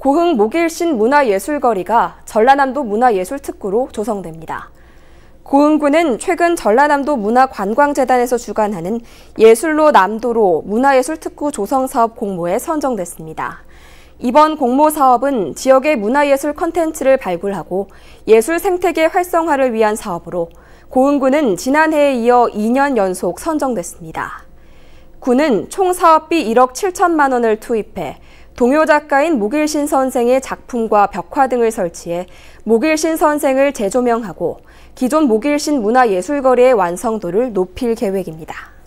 고흥 목일신 문화예술거리가 전라남도 문화예술특구로 조성됩니다. 고흥구는 최근 전라남도 문화관광재단에서 주관하는 예술로 남도로 문화예술특구 조성사업 공모에 선정됐습니다. 이번 공모 사업은 지역의 문화예술 컨텐츠를 발굴하고 예술 생태계 활성화를 위한 사업으로 고흥구는 지난해에 이어 2년 연속 선정됐습니다. 구는 총 사업비 1억 7천만 원을 투입해 동요 작가인 목일신 선생의 작품과 벽화 등을 설치해 목일신 선생을 재조명하고 기존 목일신 문화예술거리의 완성도를 높일 계획입니다.